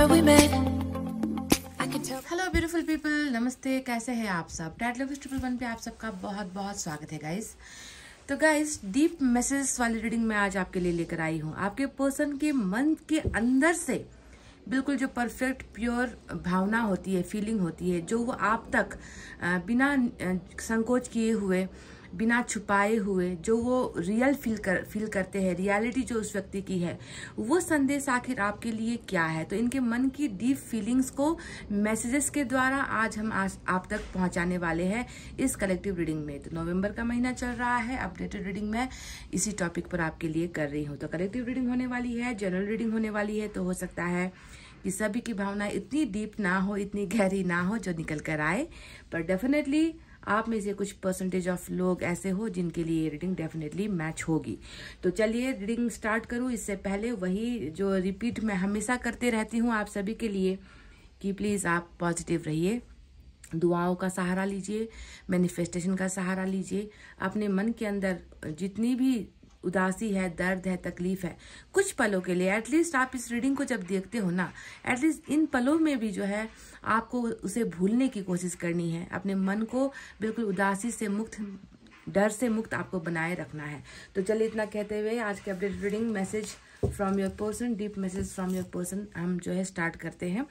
Hello beautiful people नमस्ते कैसे हैं आप सब टाइटल लव ट्रिपल वन पे आप सबका बहुत बहुत स्वागत है गाइस तो गाइस डीप मैसेज वाली रीडिंग मैं आज आपके लिए लेकर आई हूँ आपके पर्सन के मन के अंदर से बिल्कुल जो परफेक्ट प्योर भावना होती है फीलिंग होती है जो वो आप तक बिना संकोच किए हुए बिना छुपाए हुए जो वो रियल फील कर फील करते हैं रियलिटी जो उस व्यक्ति की है वो संदेश आखिर आपके लिए क्या है तो इनके मन की डीप फीलिंग्स को मैसेजेस के द्वारा आज हम आज आप तक पहुंचाने वाले हैं इस कलेक्टिव रीडिंग में तो नवंबर का महीना चल रहा है अपडेटेड रीडिंग में इसी टॉपिक पर आपके लिए कर रही हूँ तो कलेक्टिव रीडिंग होने वाली है जनरल रीडिंग होने वाली है तो हो सकता है कि सभी की भावना इतनी डीप ना हो इतनी गहरी ना हो जो निकल कर आए पर डेफिनेटली आप में से कुछ परसेंटेज ऑफ लोग ऐसे हो जिनके लिए ये रीडिंग डेफिनेटली मैच होगी तो चलिए रीडिंग स्टार्ट करूँ इससे पहले वही जो रिपीट मैं हमेशा करते रहती हूँ आप सभी के लिए कि प्लीज़ आप पॉजिटिव रहिए दुआओं का सहारा लीजिए मैनिफेस्टेशन का सहारा लीजिए अपने मन के अंदर जितनी भी उदासी है दर्द है तकलीफ है कुछ पलों के लिए एटलीस्ट आप इस रीडिंग को जब देखते हो ना एटलीस्ट इन पलों में भी जो है आपको उसे भूलने की कोशिश करनी है अपने मन को बिल्कुल उदासी से मुक्त डर से मुक्त आपको बनाए रखना है तो चलिए इतना कहते हुए आज के update reading message from your person deep message from your person हम जो है स्टार्ट करते हैं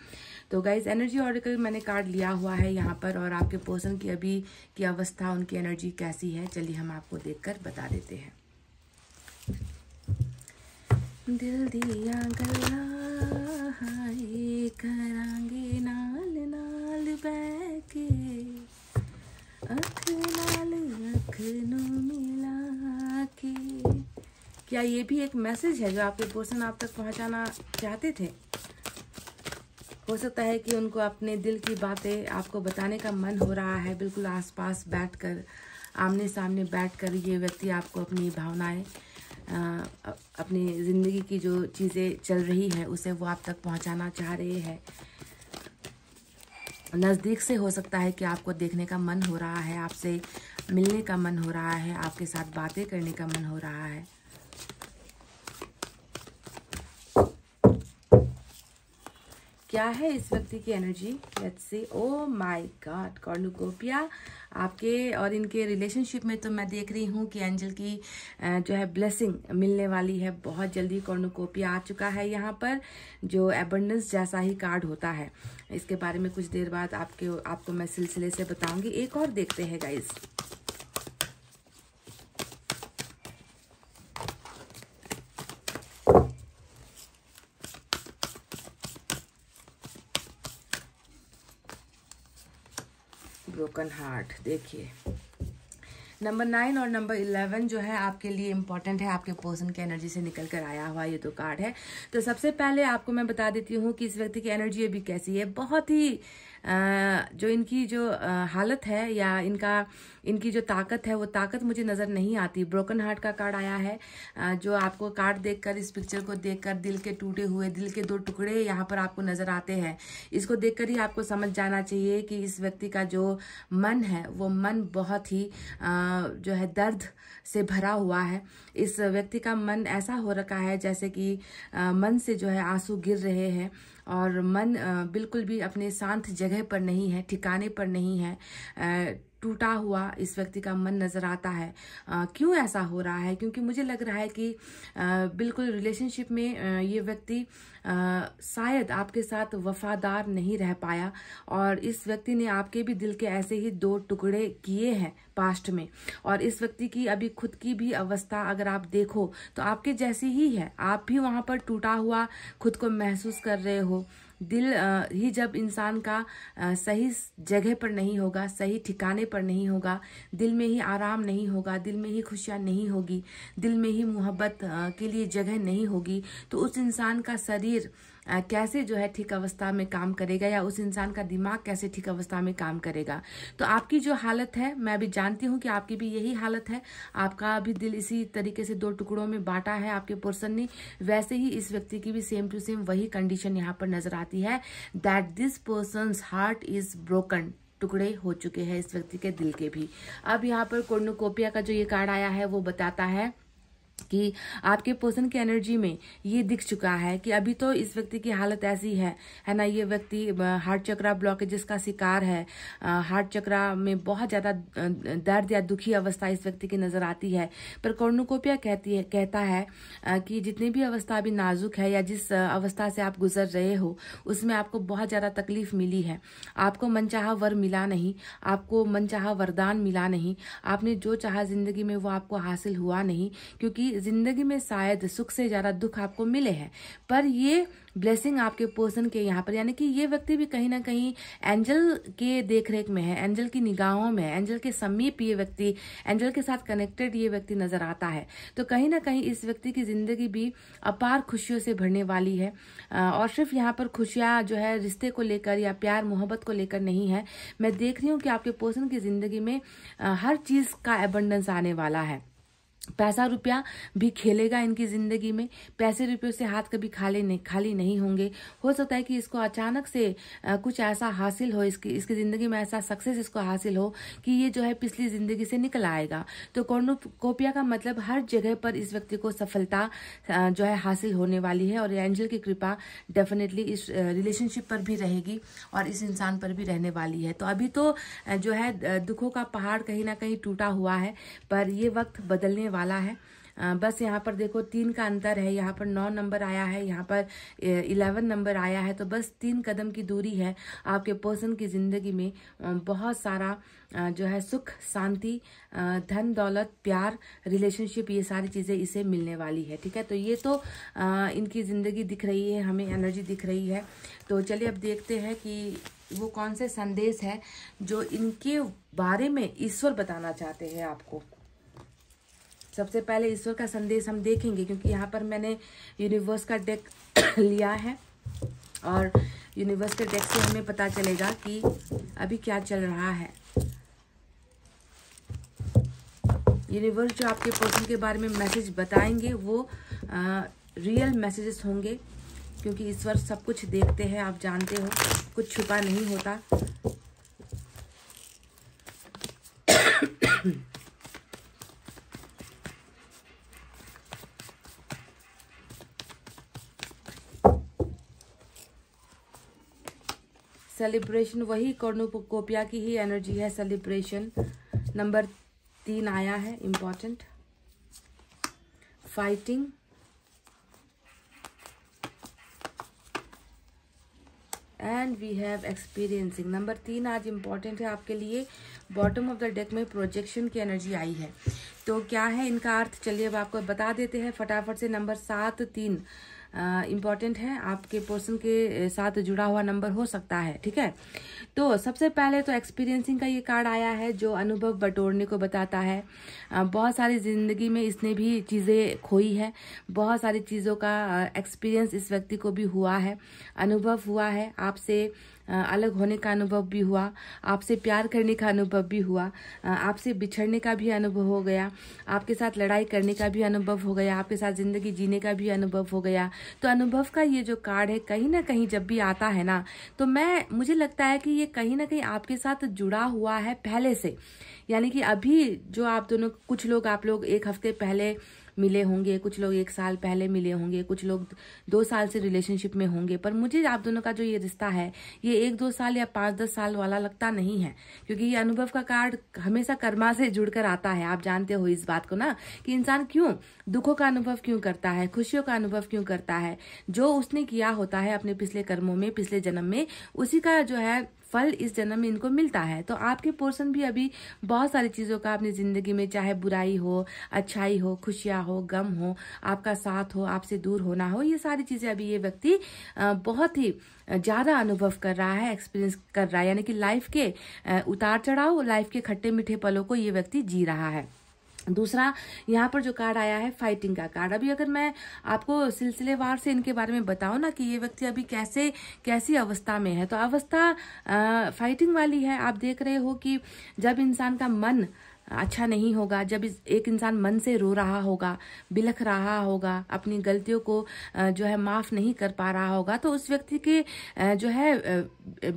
तो गाइज एनर्जी ऑर्डिकल मैंने कार्ड लिया हुआ है यहाँ पर और आपके पर्सन की अभी की अवस्था उनकी एनर्जी कैसी है चलिए हम आपको देखकर बता देते हैं दिल दिया गला करांगे नाल नाल बैके अख नाल अख मिला के क्या ये भी एक मैसेज है जो आपके पोषण आप तक पहुंचाना चाहते थे हो सकता है कि उनको अपने दिल की बातें आपको बताने का मन हो रहा है बिल्कुल आसपास बैठकर आमने सामने बैठकर ये व्यक्ति आपको अपनी भावनाएं अपनी ज़िंदगी की जो चीज़ें चल रही हैं उसे वो आप तक पहुंचाना चाह रहे हैं नज़दीक से हो सकता है कि आपको देखने का मन हो रहा है आपसे मिलने का मन हो रहा है आपके साथ बातें करने का मन हो रहा है क्या है इस व्यक्ति की energy let's see oh my god cornucopia आपके और इनके रिलेशनशिप में तो मैं देख रही हूँ कि एंजल की जो है ब्लेसिंग मिलने वाली है बहुत जल्दी कॉर्नुकोपिया आ चुका है यहाँ पर जो एबंडेंस जैसा ही कार्ड होता है इसके बारे में कुछ देर बाद आपके आपको मैं सिलसिले से बताऊँगी एक और देखते हैं गाइज़ ब्रोकन हार्ट देखिए नंबर नाइन और नंबर इलेवन जो है आपके लिए इंपॉर्टेंट है आपके पर्सन के एनर्जी से निकल कर आया हुआ ये तो कार्ड है तो सबसे पहले आपको मैं बता देती हूँ कि इस व्यक्ति की एनर्जी अभी कैसी है बहुत ही जो इनकी जो हालत है या इनका इनकी जो ताकत है वो ताकत मुझे नज़र नहीं आती ब्रोकन हार्ट का कार्ड आया है जो आपको कार्ड देखकर इस पिक्चर को देखकर दिल के टूटे हुए दिल के दो टुकड़े यहाँ पर आपको नज़र आते हैं इसको देखकर ही आपको समझ जाना चाहिए कि इस व्यक्ति का जो मन है वो मन बहुत ही जो है दर्द से भरा हुआ है इस व्यक्ति का मन ऐसा हो रखा है जैसे कि मन से जो है आंसू गिर रहे हैं और मन बिल्कुल भी अपने शांत जगह पर नहीं है ठिकाने पर नहीं है टूटा हुआ इस व्यक्ति का मन नज़र आता है क्यों ऐसा हो रहा है क्योंकि मुझे लग रहा है कि आ, बिल्कुल रिलेशनशिप में आ, ये व्यक्ति शायद आपके साथ वफादार नहीं रह पाया और इस व्यक्ति ने आपके भी दिल के ऐसे ही दो टुकड़े किए हैं पास्ट में और इस व्यक्ति की अभी खुद की भी अवस्था अगर आप देखो तो आपके जैसी ही है आप भी वहाँ पर टूटा हुआ खुद को महसूस कर रहे हो दिल ही जब इंसान का सही जगह पर नहीं होगा सही ठिकाने पर नहीं होगा दिल में ही आराम नहीं होगा दिल में ही खुशियाँ नहीं होगी दिल में ही मोहब्बत के लिए जगह नहीं होगी तो उस इंसान का शरीर कैसे जो है ठीक अवस्था में काम करेगा या उस इंसान का दिमाग कैसे ठीक अवस्था में काम करेगा तो आपकी जो हालत है मैं भी जानती हूँ कि आपकी भी यही हालत है आपका भी दिल इसी तरीके से दो टुकड़ों में बांटा है आपके पर्सन ने वैसे ही इस व्यक्ति की भी सेम टू सेम वही कंडीशन यहाँ पर नजर आती है that this person's heart is broken टुकड़े हो चुके हैं इस व्यक्ति के दिल के भी अब यहाँ पर कोर्नोकोपिया का जो ये कार्ड आया है वो बताता है कि आपके पर्सन के एनर्जी में ये दिख चुका है कि अभी तो इस व्यक्ति की हालत ऐसी है है ना ये व्यक्ति हार्ट चक्रा ब्लॉकेज का शिकार है हार्ट चक्रा में बहुत ज़्यादा दर्द या दुखी अवस्था इस व्यक्ति की नज़र आती है पर कॉर्नोकोपिया कहती है कहता है कि जितनी भी अवस्था अभी नाजुक है या जिस अवस्था से आप गुजर रहे हो उसमें आपको बहुत ज़्यादा तकलीफ मिली है आपको मनचाह वर मिला नहीं आपको मनचाह वरदान मिला नहीं आपने जो चाह ज़िंदगी में वो आपको हासिल हुआ नहीं क्योंकि ज़िंदगी में शायद सुख से ज़्यादा दुख आपको मिले हैं पर ये ब्लेसिंग आपके पोर्सन के यहाँ पर यानी कि ये व्यक्ति भी कहीं ना कहीं एंजल के देखरेख में है एंजल की निगाहों में एंजल के समीप ये व्यक्ति एंजल के साथ कनेक्टेड ये व्यक्ति नजर आता है तो कहीं ना कहीं इस व्यक्ति की जिंदगी भी अपार खुशियों से भरने वाली है और सिर्फ यहाँ पर खुशियाँ जो है रिश्ते को लेकर या प्यार मोहब्बत को लेकर नहीं है मैं देख रही हूँ कि आपके पोषण की जिंदगी में हर चीज का एबंडेंस आने वाला है पैसा रुपया भी खेलेगा इनकी ज़िंदगी में पैसे रुपयों से हाथ कभी खाली नहीं खाली नहीं होंगे हो सकता है कि इसको अचानक से कुछ ऐसा हासिल हो इसकी इसकी ज़िंदगी में ऐसा सक्सेस इसको हासिल हो कि ये जो है पिछली ज़िंदगी से निकल आएगा तो कॉर्नोकोपिया का मतलब हर जगह पर इस व्यक्ति को सफलता जो है हासिल होने वाली है और एंजल की कृपा डेफिनेटली इस रिलेशनशिप पर भी रहेगी और इस इंसान पर भी रहने वाली है तो अभी तो जो है दुखों का पहाड़ कहीं ना कहीं टूटा हुआ है पर ये वक्त बदलने वाला वाला है बस यहाँ पर देखो तीन का अंतर है यहाँ पर नौ नंबर आया है यहाँ पर इलेवन नंबर आया है तो बस तीन कदम की दूरी है आपके पर्सन की ज़िंदगी में बहुत सारा जो है सुख शांति धन दौलत प्यार रिलेशनशिप ये सारी चीज़ें इसे मिलने वाली है ठीक है तो ये तो इनकी ज़िंदगी दिख रही है हमें एनर्जी दिख रही है तो चलिए अब देखते हैं कि वो कौन से संदेश है जो इनके बारे में ईश्वर बताना चाहते हैं आपको सबसे पहले ईश्वर का संदेश हम देखेंगे क्योंकि यहाँ पर मैंने यूनिवर्स का डेक लिया है और यूनिवर्स के डेक से हमें पता चलेगा कि अभी क्या चल रहा है यूनिवर्स जो आपके पर्सन के बारे में मैसेज बताएंगे वो आ, रियल मैसेजेस होंगे क्योंकि ईश्वर सब कुछ देखते हैं आप जानते हो कुछ छुपा नहीं होता सेलिब्रेशन वही कॉर्नुकोपिया की ही एनर्जी है सेलिब्रेशन नंबर तीन आया है important fighting and we have experiencing number तीन आज इम्पॉर्टेंट है आपके लिए बॉटम ऑफ द डेक में प्रोजेक्शन की एनर्जी आई है तो क्या है इनका अर्थ चलिए अब आपको बता देते हैं फटाफट से नंबर सात तीन इम्पॉर्टेंट है आपके पर्सन के साथ जुड़ा हुआ नंबर हो सकता है ठीक है तो सबसे पहले तो एक्सपीरियंसिंग का ये कार्ड आया है जो अनुभव बटोरने को बताता है बहुत सारी ज़िंदगी में इसने भी चीज़ें खोई है बहुत सारी चीज़ों का एक्सपीरियंस इस व्यक्ति को भी हुआ है अनुभव हुआ है आपसे अलग होने का अनुभव भी हुआ आपसे प्यार करने का अनुभव भी हुआ आपसे बिछड़ने का भी अनुभव हो गया आपके साथ लड़ाई करने का भी अनुभव हो गया आपके साथ ज़िंदगी जीने का भी अनुभव हो गया तो अनुभव का ये जो कार्ड है कहीं ना कहीं जब भी आता है ना तो मैं मुझे लगता है कि ये कहीं ना कहीं आपके साथ जुड़ा हुआ है पहले से यानी कि अभी जो आप दोनों कुछ लोग आप लोग एक हफ्ते पहले मिले होंगे कुछ लोग एक साल पहले मिले होंगे कुछ लोग दो साल से रिलेशनशिप में होंगे पर मुझे आप दोनों का जो ये रिश्ता है ये एक दो साल या पांच दस साल वाला लगता नहीं है क्योंकि ये अनुभव का कार्ड हमेशा कर्मा से जुड़कर आता है आप जानते हो इस बात को ना कि इंसान क्यों दुखों का अनुभव क्यों करता है खुशियों का अनुभव क्यों करता है जो उसने किया होता है अपने पिछले कर्मों में पिछले जन्म में उसी का जो है फल इस जन्म में इनको मिलता है तो आपके पोर्सन भी अभी बहुत सारी चीज़ों का अपनी ज़िंदगी में चाहे बुराई हो अच्छाई हो खुशियाँ हो गम हो आपका साथ हो आपसे दूर होना हो ये सारी चीज़ें अभी ये व्यक्ति बहुत ही ज़्यादा अनुभव कर रहा है एक्सपीरियंस कर रहा है यानी कि लाइफ के उतार चढ़ाव लाइफ के खट्टे मीठे पलों को ये व्यक्ति जी रहा है दूसरा यहाँ पर जो कार्ड आया है फाइटिंग का कार्ड अभी अगर मैं आपको सिलसिलेवार से इनके बारे में बताऊँ ना कि ये व्यक्ति अभी कैसे कैसी अवस्था में है तो अवस्था आ, फाइटिंग वाली है आप देख रहे हो कि जब इंसान का मन अच्छा नहीं होगा जब इस एक इंसान मन से रो रहा होगा बिलख रहा होगा अपनी गलतियों को जो है माफ़ नहीं कर पा रहा होगा तो उस व्यक्ति के जो है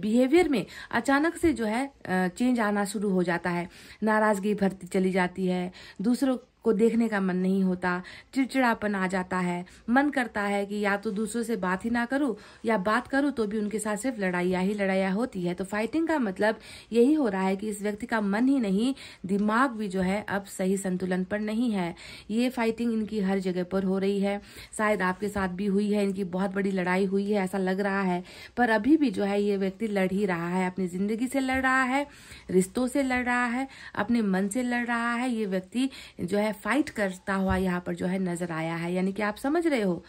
बिहेवियर में अचानक से जो है चेंज आना शुरू हो जाता है नाराज़गी भरती चली जाती है दूसरों को देखने का मन नहीं होता चिड़चिड़ापन आ जाता है मन करता है कि या तो दूसरों से बात ही ना करूं या बात करूं तो भी उनके साथ सिर्फ लड़ाइया ही लड़ाइया होती है तो फाइटिंग का मतलब यही हो रहा है कि इस व्यक्ति का मन ही नहीं दिमाग भी जो है अब सही संतुलन पर नहीं है ये फाइटिंग इनकी हर जगह पर हो रही है शायद आपके साथ भी हुई है इनकी बहुत बड़ी लड़ाई हुई है ऐसा लग रहा है पर अभी भी जो है ये व्यक्ति लड़ ही रहा है अपनी जिंदगी से लड़ रहा है रिश्तों से लड़ रहा है अपने मन से लड़ रहा है ये व्यक्ति जो है है फाइट करता हुआ यहाँ पर जो है नजर आया है यानी कि आप समझ रहे हो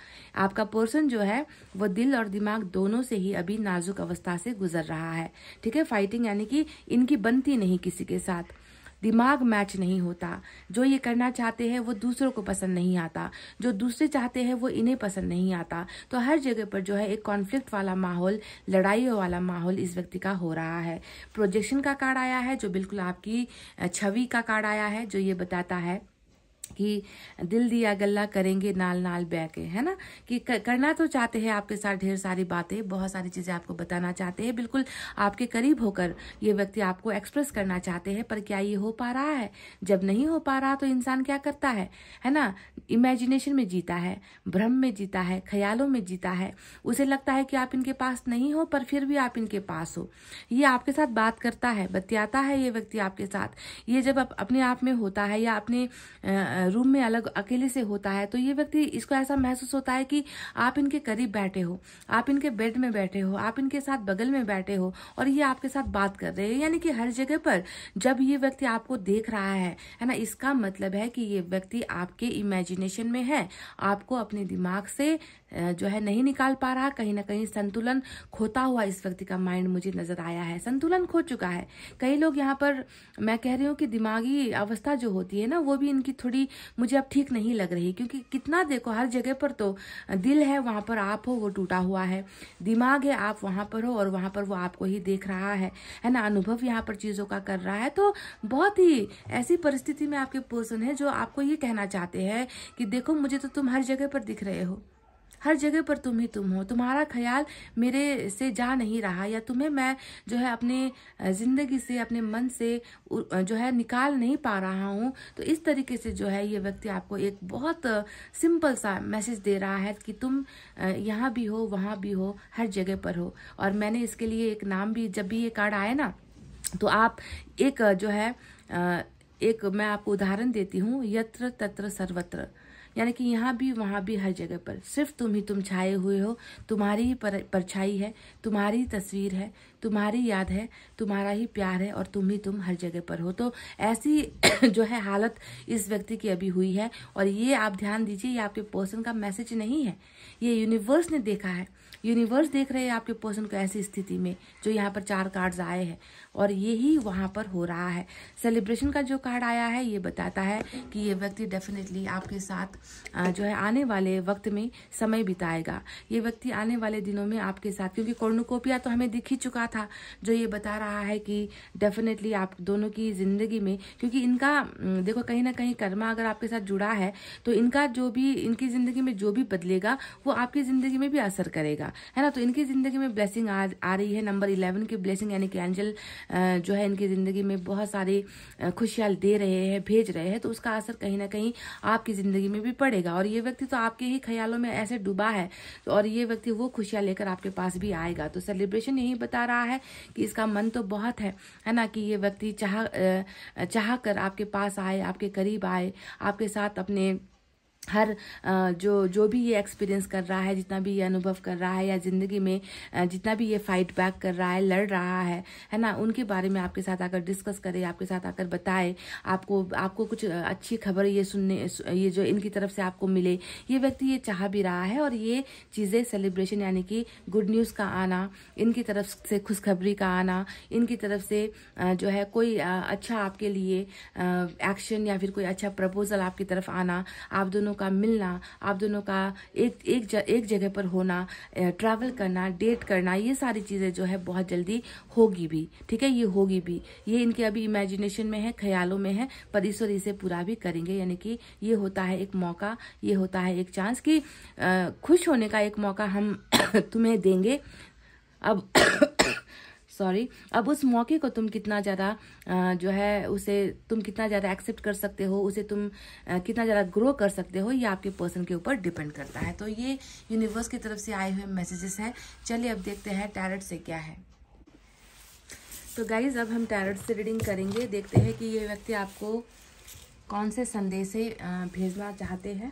आपका पोर्सन जो है वो दिल और दिमाग दोनों से ही अभी नाजुक अवस्था से गुजर रहा है ठीक है फाइटिंग यानी कि इनकी बनती नहीं किसी के साथ दिमाग मैच नहीं होता जो ये करना चाहते हैं वो दूसरों को पसंद नहीं आता जो दूसरे चाहते हैं वो इन्हें पसंद नहीं आता तो हर जगह पर जो है एक कॉन्फ्लिक्ट वाला माहौल लड़ाई वाला माहौल इस व्यक्ति का हो रहा है प्रोजेक्शन का कार्ड आया है जो बिल्कुल आपकी छवि का कार्ड आया है जो ये बताता है कि दिल दिया गल्ला करेंगे नाल नाल बह के है ना कि करना तो चाहते हैं आपके साथ ढेर सारी बातें बहुत सारी चीज़ें आपको बताना चाहते हैं बिल्कुल आपके करीब होकर ये व्यक्ति आपको एक्सप्रेस करना चाहते हैं पर क्या ये हो पा रहा है जब नहीं हो पा रहा तो इंसान क्या करता है है ना इमेजिनेशन में जीता है भ्रम में जीता है ख्यालों में जीता है उसे लगता है कि आप इनके पास नहीं हो पर फिर भी आप इनके पास हो ये आपके साथ बात करता है बतियाता है ये व्यक्ति आपके साथ ये जब अपने आप में होता है या अपने आ, रूम में अलग अकेले से होता है तो ये व्यक्ति इसको ऐसा महसूस होता है कि आप इनके करीब बैठे हो आप इनके बेड में बैठे हो आप इनके साथ बगल में बैठे हो और ये आपके साथ बात कर रहे हैं यानी कि हर जगह पर जब ये व्यक्ति आपको देख रहा है है ना इसका मतलब है कि ये व्यक्ति आपके इमेजिनेशन में है आपको अपने दिमाग से जो है नहीं निकाल पा रहा कहीं ना कहीं संतुलन खोता हुआ इस व्यक्ति का माइंड मुझे नजर आया है संतुलन खो चुका है कई लोग यहाँ पर मैं कह रही हूँ कि दिमागी अवस्था जो होती है ना वो भी इनकी थोड़ी मुझे अब ठीक नहीं लग रही क्योंकि कितना देखो हर जगह पर तो दिल है वहाँ पर आप हो वो टूटा हुआ है दिमाग है आप वहाँ पर हो और वहाँ पर वो आपको ही देख रहा है है ना अनुभव यहाँ पर चीज़ों का कर रहा है तो बहुत ही ऐसी परिस्थिति में आपके पर्सन है जो आपको ये कहना चाहते हैं कि देखो मुझे तो तुम हर जगह पर दिख रहे हो हर जगह पर तुम ही तुम हो तुम्हारा ख्याल मेरे से जा नहीं रहा या तुम्हें मैं जो है अपने ज़िंदगी से अपने मन से जो है निकाल नहीं पा रहा हूँ तो इस तरीके से जो है ये व्यक्ति आपको एक बहुत सिंपल सा मैसेज दे रहा है कि तुम यहाँ भी हो वहाँ भी हो हर जगह पर हो और मैंने इसके लिए एक नाम भी जब भी ये कार्ड आए ना तो आप एक जो है एक मैं आपको उदाहरण देती हूँ यत्र तत्र सर्वत्र यानी कि यहाँ भी वहाँ भी हर जगह पर सिर्फ तुम ही तुम छाए हुए हो तुम्हारी ही पर, परछाई है तुम्हारी ही तस्वीर है तुम्हारी याद है तुम्हारा ही प्यार है और तुम ही तुम हर जगह पर हो तो ऐसी जो है हालत इस व्यक्ति की अभी हुई है और ये आप ध्यान दीजिए ये आपके पर्सन का मैसेज नहीं है ये यूनिवर्स ने देखा है यूनिवर्स देख रहे हैं आपके पर्सन को ऐसी स्थिति में जो यहाँ पर चार कार्ड्स आए हैं और यही वहां पर हो रहा है सेलिब्रेशन का जो कार्ड आया है ये बताता है कि ये व्यक्ति डेफिनेटली आपके साथ जो है आने वाले वक्त में समय बिताएगा ये व्यक्ति आने वाले दिनों में आपके साथ क्योंकि कोर्नुकोपिया तो हमें दिख ही चुका था जो ये बता रहा है कि डेफिनेटली आप दोनों की ज़िंदगी में क्योंकि इनका देखो कहीं ना कहीं कर्मा अगर आपके साथ जुड़ा है तो इनका जो भी इनकी ज़िंदगी में जो भी बदलेगा वो आपकी ज़िंदगी में भी असर करेगा है ना तो इनकी ज़िंदगी में ब्लेसिंग आ, आ रही है नंबर इलेवन की ब्लेसिंग यानी कि एंजल जो है इनकी ज़िंदगी में बहुत सारी खुशियाँ दे रहे हैं भेज रहे हैं तो उसका असर कहीं ना कहीं आपकी ज़िंदगी में भी पड़ेगा और ये व्यक्ति तो आपके ही ख्यालों में ऐसे डूबा है तो और ये व्यक्ति वो खुशियाँ लेकर आपके पास भी आएगा तो सेलिब्रेशन यही बता रहा है कि इसका मन तो बहुत है है ना कि ये व्यक्ति चाह चाह कर आपके पास आए आपके करीब आए आपके साथ अपने हर जो जो भी ये एक्सपीरियंस कर रहा है जितना भी ये अनुभव कर रहा है या ज़िंदगी में जितना भी ये फाइट बैक कर रहा है लड़ रहा है है ना उनके बारे में आपके साथ आकर डिस्कस करे आपके साथ आकर बताए आपको आपको कुछ अच्छी खबर ये सुनने ये जो इनकी तरफ से आपको मिले ये व्यक्ति ये चाह भी रहा है और ये चीज़ें सेलिब्रेशन यानी कि गुड न्यूज़ का आना इनकी तरफ से खुशखबरी का आना इनकी तरफ से जो है कोई अच्छा आपके लिए एक्शन या फिर कोई अच्छा प्रपोजल आपकी तरफ आना आप दोनों दोनों का मिलना आप दोनों का एक एक एक जगह पर होना ट्रैवल करना डेट करना ये सारी चीज़ें जो है बहुत जल्दी होगी भी ठीक है ये होगी भी ये इनके अभी इमेजिनेशन में है ख्यालों में है पर ईश्वर इसे पूरा भी करेंगे यानी कि ये होता है एक मौका ये होता है एक चांस कि खुश होने का एक मौका हम तुम्हें देंगे अब सॉरी अब उस मौके को तुम कितना ज़्यादा जो है उसे तुम कितना ज़्यादा एक्सेप्ट कर सकते हो उसे तुम कितना ज़्यादा ग्रो कर सकते हो ये आपके पर्सन के ऊपर डिपेंड करता है तो ये यूनिवर्स की तरफ से आए हुए मैसेजेस हैं चलिए अब देखते हैं टैरट से क्या है तो गाइज अब हम टैरट से रीडिंग करेंगे देखते हैं कि ये व्यक्ति आपको कौन से संदेश भेजना चाहते हैं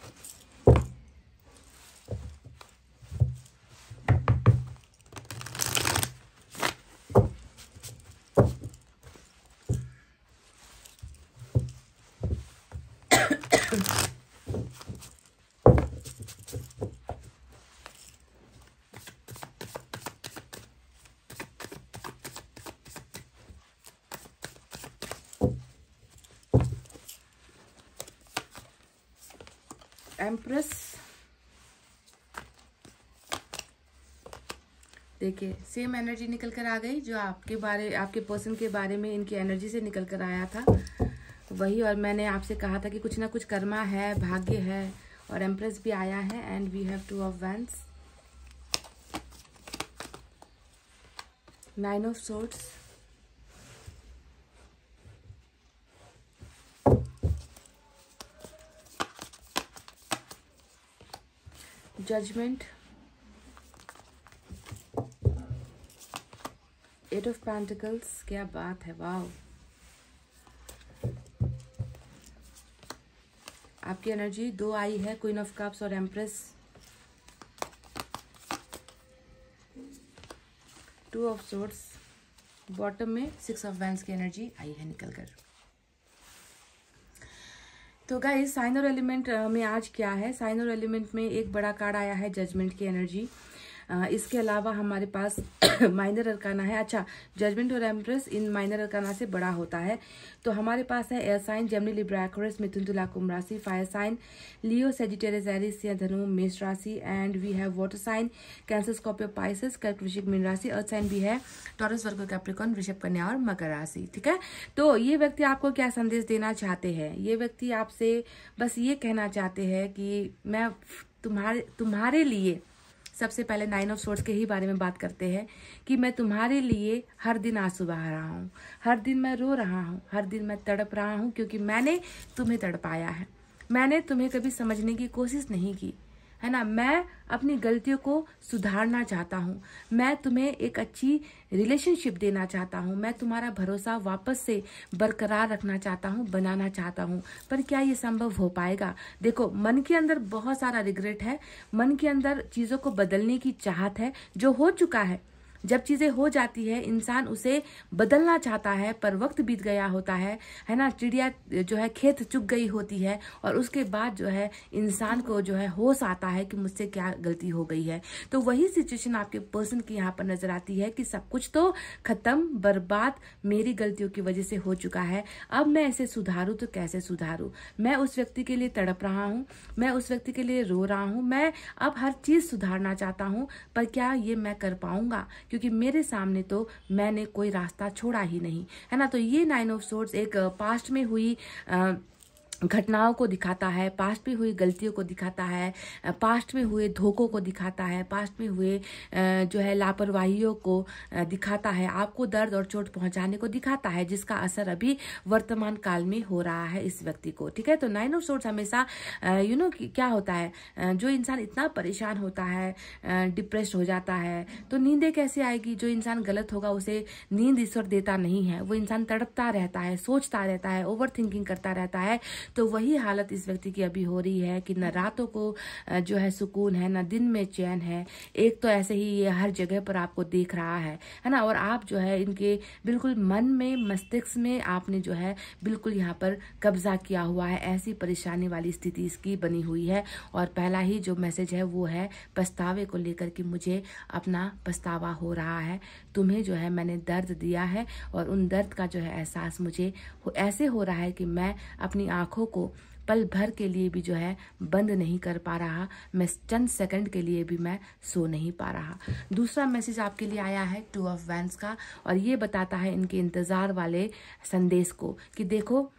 देखिए सेम एनर्जी निकल कर आ गई जो आपके बारे आपके पर्सन के बारे में इनकी एनर्जी से निकल कर आया था वही और मैंने आपसे कहा था कि कुछ ना कुछ कर्मा है भाग्य है और एम्प्रेस भी आया है and we have two of wands nine of swords judgement eight of pentacles क्या बात है वाह आपकी एनर्जी दो आई है क्वीन ऑफ कप्स और empress two of swords bottom में सिक्स ऑफ वैंस की एनर्जी आई है निकल कर तो गाइस साइन और एलिमेंट uh, में आज क्या है साइन और एलिमेंट में एक बड़ा कार्ड आया है जजमेंट की एनर्जी इसके अलावा हमारे पास माइनर अरकाना है अच्छा जजमेंट और एम्प्रेस इन माइनर अरकाना से बड़ा होता है तो हमारे पास है एयर साइन जेमनी लिब्राकोरस मिथुन तुला कुंभ राशि fire sign Leo Sagittarius Aries या धनु मेष राशि and we have water sign Cancer Scorpio Pisces कर्क वृषिक मीन राशि अर्थ साइन भी है टॉरस वर्ग कैप्रिकॉन वृषभ कन्या और मकर राशि ठीक है तो ये व्यक्ति आपको क्या संदेश देना चाहते हैं ये व्यक्ति आपसे बस ये कहना चाहते हैं कि मैं तुम्हारे तुम्हारे लिए सबसे पहले नाइन ऑफ सोर्स के ही बारे में बात करते हैं कि मैं तुम्हारे लिए हर दिन आंसू बहा रहा हूँ हर दिन मैं रो रहा हूँ हर दिन मैं तड़प रहा हूँ क्योंकि मैंने तुम्हें तड़पाया है मैंने तुम्हें कभी समझने की कोशिश नहीं की है ना मैं अपनी गलतियों को सुधारना चाहता हूँ मैं तुम्हें एक अच्छी रिलेशनशिप देना चाहता हूँ मैं तुम्हारा भरोसा वापस से बरकरार रखना चाहता हूँ बनाना चाहता हूँ पर क्या ये संभव हो पाएगा देखो मन के अंदर बहुत सारा रिग्रेट है मन के अंदर चीज़ों को बदलने की चाहत है जो हो चुका है जब चीज़ें हो जाती है इंसान उसे बदलना चाहता है पर वक्त बीत गया होता है है ना चिड़िया जो है खेत चुग गई होती है और उसके बाद जो है इंसान को जो है होश आता है कि मुझसे क्या गलती हो गई है तो वही सिचुएशन आपके पर्सन की यहाँ पर नज़र आती है कि सब कुछ तो ख़त्म बर्बाद मेरी गलतियों की वजह से हो चुका है अब मैं इसे सुधारू तो कैसे सुधारू मैं उस व्यक्ति के लिए तड़प रहा हूँ मैं उस व्यक्ति के लिए रो रहा हूँ मैं अब हर चीज़ सुधारना चाहता हूँ पर क्या ये मैं कर पाऊंगा क्योंकि मेरे सामने तो मैंने कोई रास्ता छोड़ा ही नहीं है ना तो ये नाइन ऑफ सोर्ड्स एक पास्ट में हुई आ, घटनाओं को दिखाता है पास्ट में हुई गलतियों को दिखाता है पास्ट में हुए धोखों को दिखाता है पास्ट में हुए जो है लापरवाहियों को दिखाता है आपको दर्द और चोट पहुंचाने को दिखाता है जिसका असर अभी वर्तमान काल में हो रहा है इस व्यक्ति को ठीक है तो नाइन ऑफ सोर्ट्स हमेशा यू नो क्या होता है जो इंसान इतना परेशान होता है डिप्रेस हो जाता है तो नींदें कैसे आएगी जो इंसान गलत होगा उसे नींद ईश्वर देता नहीं है वो इंसान तड़पता रहता है सोचता रहता है ओवर करता रहता है तो वही हालत इस व्यक्ति की अभी हो रही है कि न हम्म। रातों को जो है सुकून है न दिन में चैन है एक तो ऐसे ही ये हर जगह पर आपको देख रहा है है ना और आप जो है इनके बिल्कुल मन में मस्तिष्क में आपने जो है बिल्कुल यहाँ पर कब्जा किया हुआ है ऐसी परेशानी वाली स्थिति इसकी बनी हुई है और पहला ही जो मैसेज है वो है पछतावे को लेकर कि मुझे अपना पछतावा हो रहा है तुम्हें जो है मैंने दर्द दिया है और उन दर्द का जो है एहसास मुझे ऐसे हो रहा है कि मैं अपनी आँखों को पल भर के लिए भी जो है बंद नहीं कर पा रहा मैं चंद सेकंड के लिए भी मैं सो नहीं पा रहा दूसरा मैसेज आपके लिए आया है टू ऑफ वैंस का और ये बताता है इनके इंतज़ार वाले संदेश को कि देखो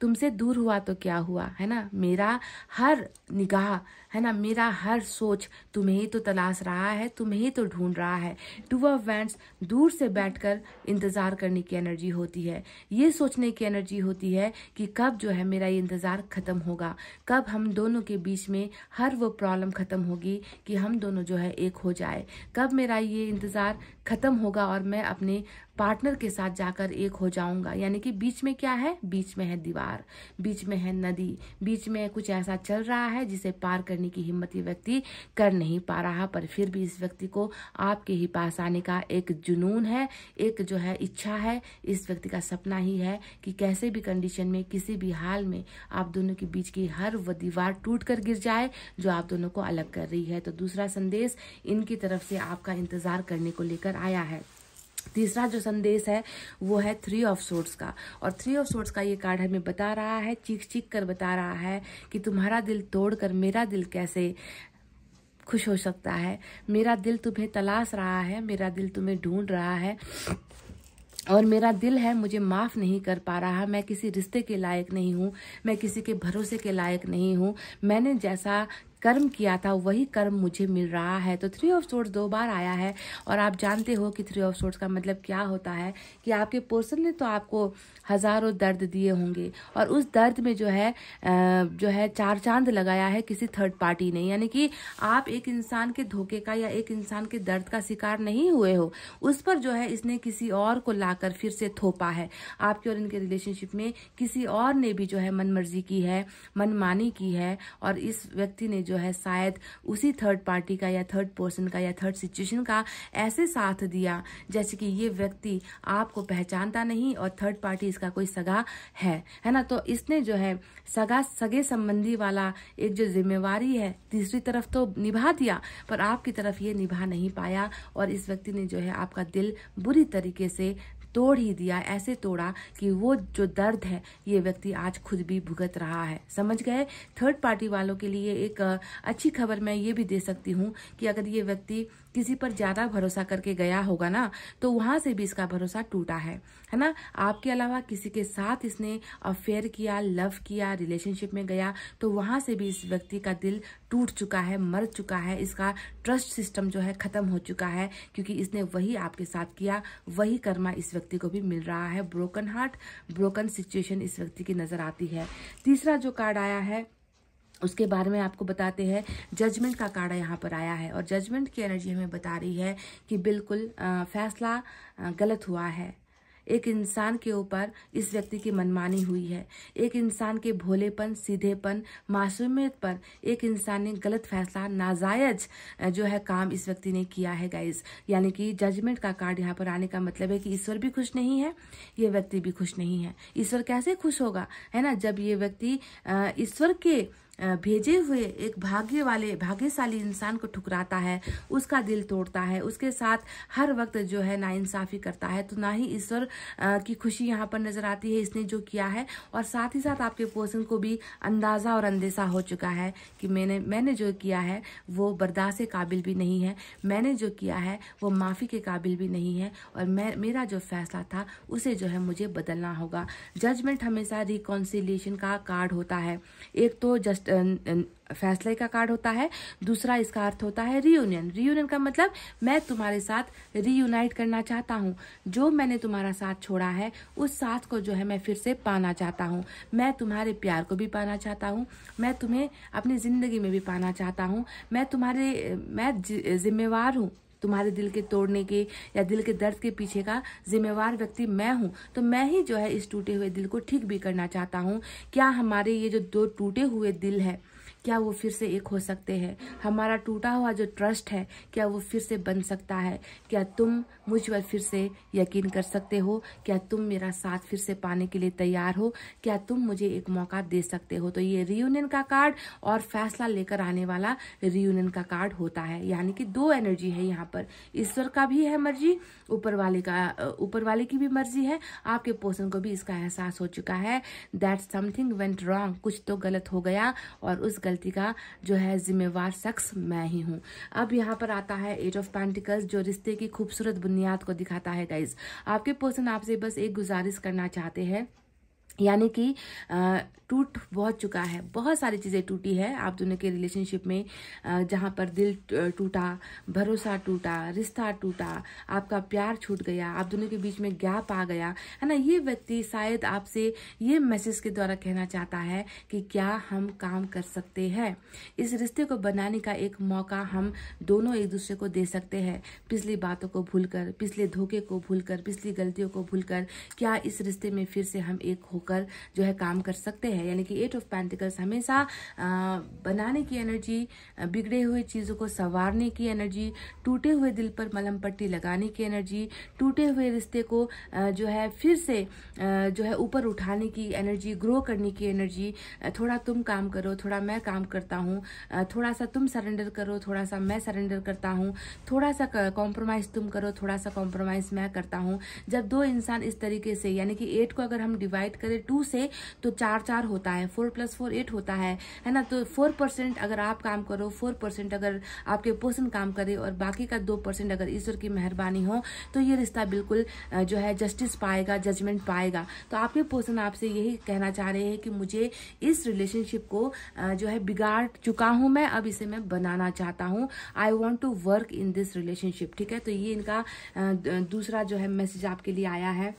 तुमसे दूर हुआ तो क्या हुआ है ना मेरा हर निगाह है ना मेरा हर सोच तुम्हें ही तो तलाश रहा है तुम्हें ही तो ढूंढ रहा है टू ऑफ वैंड्स दूर से बैठकर इंतज़ार करने की एनर्जी होती है ये सोचने की एनर्जी होती है कि कब जो है मेरा ये इंतज़ार ख़त्म होगा कब हम दोनों के बीच में हर वो प्रॉब्लम ख़त्म होगी कि हम दोनों जो है एक हो जाए कब मेरा ये इंतज़ार ख़त्म होगा और मैं अपने पार्टनर के साथ जाकर एक हो जाऊंगा यानी कि बीच में क्या है बीच में है दीवार बीच में है नदी बीच में कुछ ऐसा चल रहा है जिसे पार करने की हिम्मत ये व्यक्ति कर नहीं पा रहा पर फिर भी इस व्यक्ति को आपके ही पास आने का एक जुनून है एक जो है इच्छा है इस व्यक्ति का सपना ही है कि कैसे भी कंडीशन में किसी भी हाल में आप दोनों के बीच की हर वह दीवार टूट कर गिर जाए जो आप दोनों को अलग कर रही है तो दूसरा संदेश इनकी तरफ से आपका इंतजार करने को लेकर आया है तीसरा जो संदेश है वो है थ्री ऑफ सोर्ट्स का और थ्री ऑफ सोर्ट्स का ये कार्ड हमें बता रहा है चीख चीख कर बता रहा है कि तुम्हारा दिल तोड़कर मेरा दिल कैसे खुश हो सकता है मेरा दिल तुम्हें तलाश रहा है मेरा दिल तुम्हें ढूंढ रहा है और मेरा दिल है मुझे माफ़ नहीं कर पा रहा मैं किसी रिश्ते के लायक नहीं हूँ मैं किसी के भरोसे के लायक नहीं हूँ मैंने जैसा कर्म किया था वही कर्म मुझे मिल रहा है तो थ्री ऑफ सोर्स दो बार आया है और आप जानते हो कि थ्री ऑफ सोर्स का मतलब क्या होता है कि आपके पोर्सन ने तो आपको हज़ारों दर्द दिए होंगे और उस दर्द में जो है जो है चार चांद लगाया है किसी थर्ड पार्टी ने यानी कि आप एक इंसान के धोखे का या एक इंसान के दर्द का शिकार नहीं हुए हो उस पर जो है इसने किसी और को लाकर फिर से थोपा है आपके और इनके रिलेशनशिप में किसी और ने भी जो है मनमर्जी की है मनमानी की है और इस व्यक्ति ने जो है शायद उसी थर्ड पार्टी का या थर्ड पर्सन का या थर्ड सिचुएशन का ऐसे साथ दिया जैसे कि ये व्यक्ति आपको पहचानता नहीं और थर्ड पार्टी इसका कोई सगा है है ना तो इसने जो है सगा सगे संबंधी वाला एक जो जिम्मेवारी है तीसरी तरफ तो निभा दिया पर आपकी तरफ ये निभा नहीं पाया और इस व्यक्ति ने जो है आपका दिल बुरी तरीके से तोड़ ही दिया ऐसे तोड़ा कि वो जो दर्द है ये व्यक्ति आज खुद भी भुगत रहा है समझ गए थर्ड पार्टी वालों के लिए एक अच्छी खबर मैं ये भी दे सकती हूँ कि अगर ये व्यक्ति किसी पर ज़्यादा भरोसा करके गया होगा ना तो वहाँ से भी इसका भरोसा टूटा है है ना आपके अलावा किसी के साथ इसने अफेयर किया लव किया रिलेशनशिप में गया तो वहाँ से भी इस व्यक्ति का दिल टूट चुका है मर चुका है इसका ट्रस्ट सिस्टम जो है ख़त्म हो चुका है क्योंकि इसने वही आपके साथ किया वही कर्मा इस व्यक्ति को भी मिल रहा है ब्रोकन हार्ट ब्रोकन सिचुएशन इस व्यक्ति की नज़र आती है तीसरा जो कार्ड आया है उसके बारे में आपको बताते हैं जजमेंट का कार्ड यहाँ पर आया है और जजमेंट की एनर्जी हमें बता रही है कि बिल्कुल फैसला गलत हुआ है एक इंसान के ऊपर इस व्यक्ति की मनमानी हुई है एक इंसान के भोलेपन सीधेपन मासूमियत पर एक इंसान ने गलत फैसला नाजायज जो है काम इस व्यक्ति ने किया है गाइज यानी कि जजमेंट का कार्ड यहाँ पर आने का मतलब है कि ईश्वर भी खुश नहीं है ये व्यक्ति भी खुश नहीं है ईश्वर कैसे खुश होगा है ना जब ये व्यक्ति ईश्वर के भेजे हुए एक भाग्य वाले भाग्यशाली इंसान को ठुकराता है उसका दिल तोड़ता है उसके साथ हर वक्त जो है ना इंसाफी करता है तो ना ही ईश्वर की खुशी यहाँ पर नजर आती है इसने जो किया है और साथ ही साथ आपके पोषण को भी अंदाज़ा और अंदेशा हो चुका है कि मैंने मैंने जो किया है वो बर्दाश्त के काबिल भी नहीं है मैंने जो किया है वो माफ़ी के काबिल भी नहीं है और मैं मेरा जो फैसला था उसे जो है मुझे बदलना होगा जजमेंट हमेशा रिकॉन्सिलेशन का कार्ड होता है एक तो जस्ट फैसले का कार्ड होता है दूसरा इसका अर्थ होता है रीयूनियन रीयूनियन का मतलब मैं तुम्हारे साथ रीयूनाइट करना चाहता हूँ जो मैंने तुम्हारा साथ छोड़ा है उस साथ को जो है मैं फिर से पाना चाहता हूँ मैं तुम्हारे प्यार को भी पाना चाहता हूँ मैं तुम्हें अपनी ज़िंदगी में भी पाना चाहता हूँ मैं तुम्हारे मैं जिम्मेवार हूँ तुम्हारे दिल के तोड़ने के या दिल के दर्द के पीछे का जिम्मेवार व्यक्ति मैं हूँ तो मैं ही जो है इस टूटे हुए दिल को ठीक भी करना चाहता हूँ क्या हमारे ये जो दो टूटे हुए दिल है क्या वो फिर से एक हो सकते हैं हमारा टूटा हुआ जो ट्रस्ट है क्या वो फिर से बन सकता है क्या तुम मुझ पर फिर से यकीन कर सकते हो क्या तुम मेरा साथ फिर से पाने के लिए तैयार हो क्या तुम मुझे एक मौका दे सकते हो तो ये रियूनियन का कार्ड और फैसला लेकर आने वाला रियूनियन का कार्ड होता है यानी कि दो एनर्जी है यहाँ पर ईश्वर का भी है मर्जी ऊपर वाले का ऊपर वाले की भी मर्जी है आपके पोषण को भी इसका एहसास हो चुका है दैट समथिंग वेंट रॉन्ग कुछ तो गलत हो गया और उस गलत गलती का जो है जिम्मेवार शख्स मैं ही हूँ अब यहाँ पर आता है एट ऑफ पैंटिकल्स जो रिश्ते की खूबसूरत बुनियाद को दिखाता है गाइज आपके पर्सन आपसे बस एक गुजारिश करना चाहते हैं यानी कि टूट बहुत चुका है बहुत सारी चीज़ें टूटी है आप दोनों के रिलेशनशिप में जहाँ पर दिल टूटा भरोसा टूटा रिश्ता टूटा आपका प्यार छूट गया आप दोनों के बीच में गैप आ गया है ना ये व्यक्ति शायद आपसे ये मैसेज के द्वारा कहना चाहता है कि क्या हम काम कर सकते हैं इस रिश्ते को बनाने का एक मौका हम दोनों एक दूसरे को दे सकते हैं पिछली बातों को भूल पिछले धोखे को भूल पिछली गलतियों को भूल क्या इस रिश्ते में फिर से हम एक हो होकर जो है काम कर सकते हैं यानी कि एट ऑफ पेंटिकल्स हमेशा बनाने की एनर्जी बिगड़े हुए चीज़ों को संवारने की एनर्जी टूटे हुए दिल पर मलम पट्टी लगाने की एनर्जी टूटे हुए रिश्ते को जो है फिर से जो है ऊपर उठाने की एनर्जी ग्रो करने की एनर्जी थोड़ा तुम काम करो थोड़ा मैं काम करता हूँ थोड़ा सा तुम सरेंडर करो थोड़ा सा मैं सरेंडर करता हूँ थोड़ा सा कॉम्प्रोमाइज़ तुम करो थोड़ा सा कॉम्प्रोमाइज़ मैं करता हूँ जब दो इंसान इस तरीके से यानी कि एट को अगर हम डिवाइड करें अगर टू से तो चार चार होता है फोर प्लस फोर एट होता है है ना तो फोर परसेंट अगर आप काम करो फोर परसेंट अगर आपके पर्सन काम करे और बाकी का दो परसेंट अगर ईश्वर की मेहरबानी हो तो ये रिश्ता बिल्कुल जो है जस्टिस पाएगा जजमेंट पाएगा तो आपके पर्सन आपसे यही कहना चाह रहे हैं कि मुझे इस रिलेशनशिप को जो है बिगाड़ चुका हूँ मैं अब इसे मैं बनाना चाहता हूँ I want to work in this relationship ठीक है तो ये इनका दूसरा जो है मैसेज आपके लिए आया है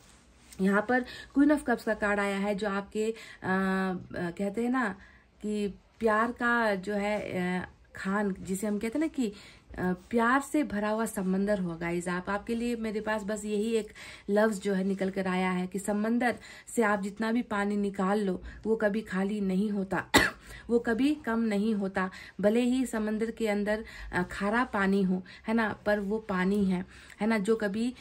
यहाँ पर क्वीन ऑफ कप्स का कार्ड आया है जो आपके आ, कहते हैं ना कि प्यार का जो है खान जिसे हम कहते हैं ना कि प्यार से भरा हुआ समंदर हो गाइज आप आपके लिए मेरे पास बस यही एक लफ्ज़ जो है निकल कर आया है कि समंदर से आप जितना भी पानी निकाल लो वो कभी खाली नहीं होता वो कभी कम नहीं होता भले ही समंदर के अंदर खारा पानी हो है ना पर वो पानी है है ना जो कभी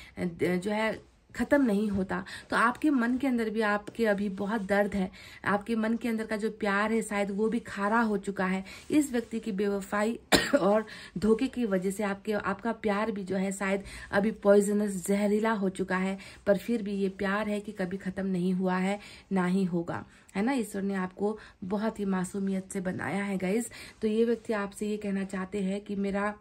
जो है ख़त्म नहीं होता तो आपके मन के अंदर भी आपके अभी बहुत दर्द है आपके मन के अंदर का जो प्यार है शायद वो भी खारा हो चुका है इस व्यक्ति की बेवफाई और धोखे की वजह से आपके आपका प्यार भी जो है शायद अभी पॉइजनस जहरीला हो चुका है पर फिर भी ये प्यार है कि कभी ख़त्म नहीं हुआ है ना ही होगा है ना ईश्वर ने आपको बहुत ही मासूमियत से बनाया है गाइज तो ये व्यक्ति आपसे ये कहना चाहते हैं कि मेरा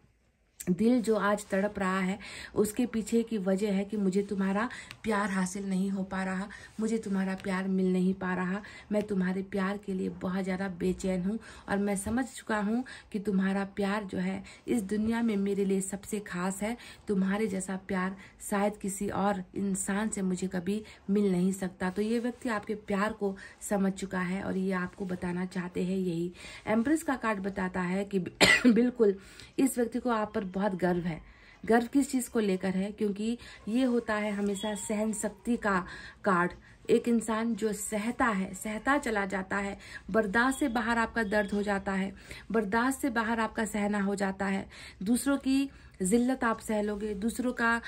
दिल जो आज तड़प रहा है उसके पीछे की वजह है कि मुझे तुम्हारा प्यार हासिल नहीं हो पा रहा मुझे तुम्हारा प्यार मिल नहीं पा रहा मैं तुम्हारे प्यार के लिए बहुत ज़्यादा बेचैन हूँ और मैं समझ चुका हूँ कि तुम्हारा प्यार जो है इस दुनिया में मेरे लिए सबसे खास है तुम्हारे जैसा प्यार शायद किसी और इंसान से मुझे कभी मिल नहीं सकता तो ये व्यक्ति आपके प्यार को समझ चुका है और ये आपको बताना चाहते हैं यही एम्प्रेस का कार्ड बताता है कि बिल्कुल इस व्यक्ति को आप पर बहुत गर्व है गर्व किस चीज़ को लेकर है क्योंकि ये होता है हमेशा सहन शक्ति का कार्ड एक इंसान जो सहता है सहता चला जाता है बर्दाश्त से बाहर आपका दर्द हो जाता है बर्दाश्त से बाहर आपका सहना हो जाता है दूसरों की ज़िल्लत आप सह लोगे दूसरों का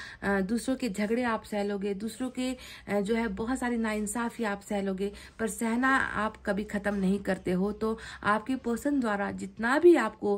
दूसरों के झगड़े आप सह लोगे दूसरों के जो है बहुत सारी नाइंसाफ़ी आप सह लोगे पर सहना आप कभी ख़त्म नहीं करते हो तो आपकी पर्सन द्वारा जितना भी आपको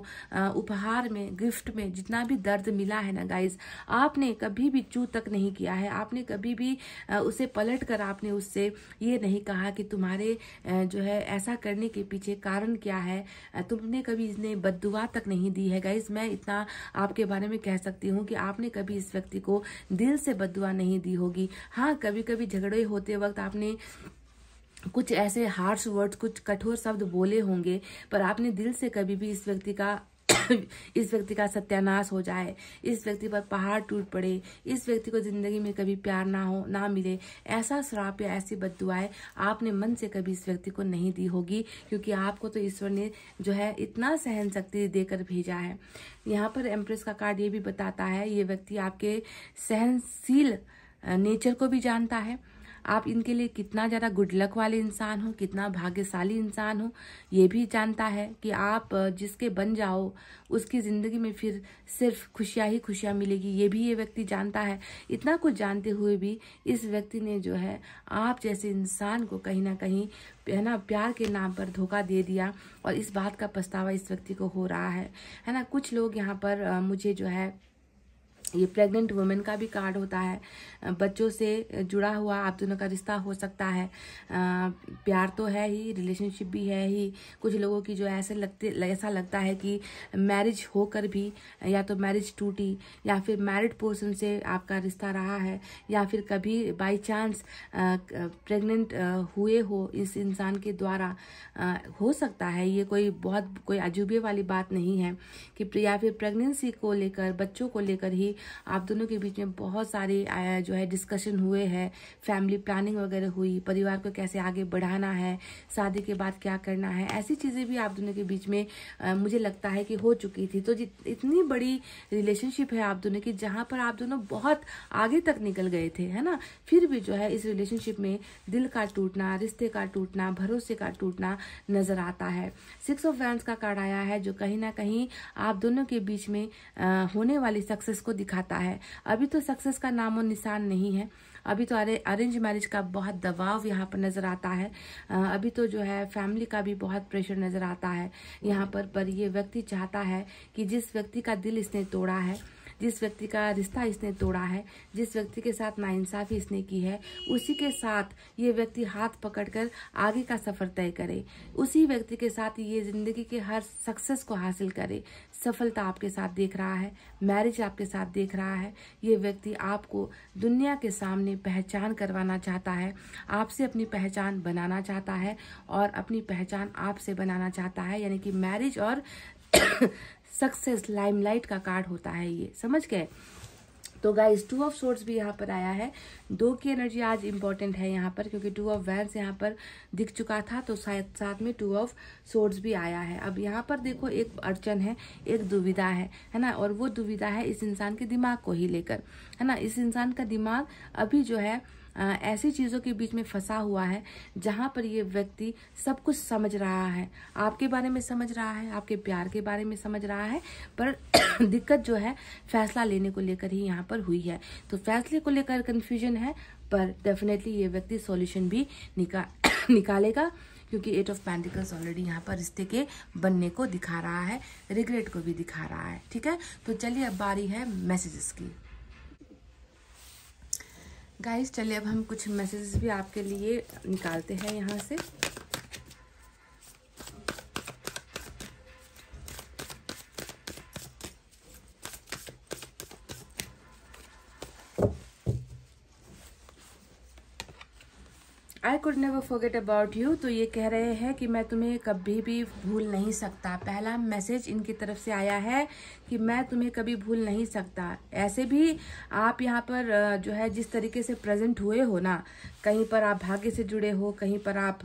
उपहार में गिफ्ट में जितना भी दर्द मिला है ना गाइज आपने कभी भी चू तक नहीं किया है आपने कभी भी उसे पलट कर आपने उससे ये नहीं कहा कि तुम्हारे जो है ऐसा करने के पीछे कारण क्या है तुमने कभी इसने बदुआ तक नहीं दी है गाइज मैं इतना आपके बारे में कह सकती हूँ कि आपने कभी इस व्यक्ति को दिल से बदुआ नहीं दी होगी हाँ कभी कभी झगड़े होते वक्त आपने कुछ ऐसे हार्श वर्ड्स कुछ कठोर शब्द बोले होंगे पर आपने दिल से कभी भी इस व्यक्ति का इस व्यक्ति का सत्यानाश हो जाए इस व्यक्ति पर पहाड़ टूट पड़े इस व्यक्ति को जिंदगी में कभी प्यार ना हो ना मिले ऐसा श्राप या ऐसी बदुआएं आपने मन से कभी इस व्यक्ति को नहीं दी होगी क्योंकि आपको तो ईश्वर ने जो है इतना सहन शक्ति देकर भेजा है यहाँ पर एम्प्रेस का कार्ड ये भी बताता है ये व्यक्ति आपके सहनशील नेचर को भी जानता है आप इनके लिए कितना ज़्यादा गुड लक वाले इंसान हो कितना भाग्यशाली इंसान हो ये भी जानता है कि आप जिसके बन जाओ उसकी ज़िंदगी में फिर सिर्फ खुशियाँ ही खुशियाँ मिलेगी ये भी ये व्यक्ति जानता है इतना कुछ जानते हुए भी इस व्यक्ति ने जो है आप जैसे इंसान को कहीं ना कहीं है ना प्यार के नाम पर धोखा दे दिया और इस बात का पछतावा इस व्यक्ति को हो रहा है है ना कुछ लोग यहाँ पर मुझे जो है ये प्रेग्नेंट वुमेन का भी कार्ड होता है बच्चों से जुड़ा हुआ आप दोनों का रिश्ता हो सकता है प्यार तो है ही रिलेशनशिप भी है ही कुछ लोगों की जो ऐसे लगते ऐसा लगता है कि मैरिज होकर भी या तो मैरिज टूटी या फिर मैरिड पर्सन से आपका रिश्ता रहा है या फिर कभी बाय चांस प्रेग्नेंट हुए हो इस इंसान के द्वारा हो सकता है ये कोई बहुत कोई अजूबे वाली बात नहीं है कि या फिर प्रेगनेंसी को लेकर बच्चों को लेकर ही आप दोनों के बीच में बहुत सारे जो है डिस्कशन हुए हैं फैमिली प्लानिंग वगैरह हुई परिवार को कैसे आगे बढ़ाना है शादी के बाद क्या करना है ऐसी चीज़ें भी आप दोनों के बीच में आ, मुझे लगता है कि हो चुकी थी तो इतनी बड़ी रिलेशनशिप है आप दोनों की जहाँ पर आप दोनों बहुत आगे तक निकल गए थे है ना फिर भी जो है इस रिलेशनशिप में दिल का टूटना रिश्ते का टूटना भरोसे का टूटना नजर आता है सिक्स ऑफ वैंस का कार्ड आया है जो कहीं ना कहीं आप दोनों के बीच में आ, होने वाली सक्सेस को दिखा दिखाता है अभी तो सक्सेस का नामो निशान नहीं है अभी तो अरे अरेंज मैरिज का बहुत दबाव यहाँ पर नज़र आता है अभी तो जो है फैमिली का भी बहुत प्रेशर नज़र आता है यहाँ पर पर ये व्यक्ति चाहता है कि जिस व्यक्ति का दिल इसने तोड़ा है जिस व्यक्ति का रिश्ता इसने तोड़ा है जिस व्यक्ति के साथ नाइंसाफ़ी इसने की है उसी के साथ ये व्यक्ति हाथ पकड़कर आगे का सफ़र तय करे उसी व्यक्ति के साथ ये ज़िंदगी के हर सक्सेस को हासिल करे सफलता आपके साथ देख रहा है मैरिज आपके साथ देख रहा है ये व्यक्ति आपको दुनिया के सामने पहचान करवाना चाहता है आपसे अपनी पहचान बनाना चाहता है और अपनी पहचान आपसे बनाना चाहता है यानी कि मैरिज और सक्सेस लाइमलाइट का कार्ड होता है ये समझ गए तो गाइज टू ऑफ सोर्ट्स भी यहाँ पर आया है दो की एनर्जी आज इम्पॉर्टेंट है यहाँ पर क्योंकि टू ऑफ वैंस यहाँ पर दिख चुका था तो साथ साथ में टू ऑफ सोर्ट्स भी आया है अब यहाँ पर देखो एक अड़चन है एक दुविधा है है ना और वो दुविधा है इस इंसान के दिमाग को ही लेकर है ना इस इंसान का दिमाग अभी जो है ऐसी चीज़ों के बीच में फंसा हुआ है जहाँ पर ये व्यक्ति सब कुछ समझ रहा है आपके बारे में समझ रहा है आपके प्यार के बारे में समझ रहा है पर दिक्कत जो है फैसला लेने को लेकर ही यहाँ पर हुई है तो फैसले को लेकर कन्फ्यूजन है पर डेफिनेटली ये व्यक्ति सोल्यूशन भी निका निकालेगा क्योंकि एट ऑफ पैंडिकल्स ऑलरेडी यहाँ पर रिश्ते के बनने को दिखा रहा है रिग्रेट को भी दिखा रहा है ठीक है तो चलिए अब बारी है मैसेजेस की गाइस चलिए अब हम कुछ मैसेजेस भी आपके लिए निकालते हैं यहाँ से I could never forget about you तो ये कह रहे हैं कि मैं तुम्हें कभी भी भूल नहीं सकता पहला मैसेज इनकी तरफ से आया है कि मैं तुम्हें कभी भूल नहीं सकता ऐसे भी आप यहाँ पर जो है जिस तरीके से प्रेजेंट हुए हो ना कहीं पर आप भाग्य से जुड़े हो कहीं पर आप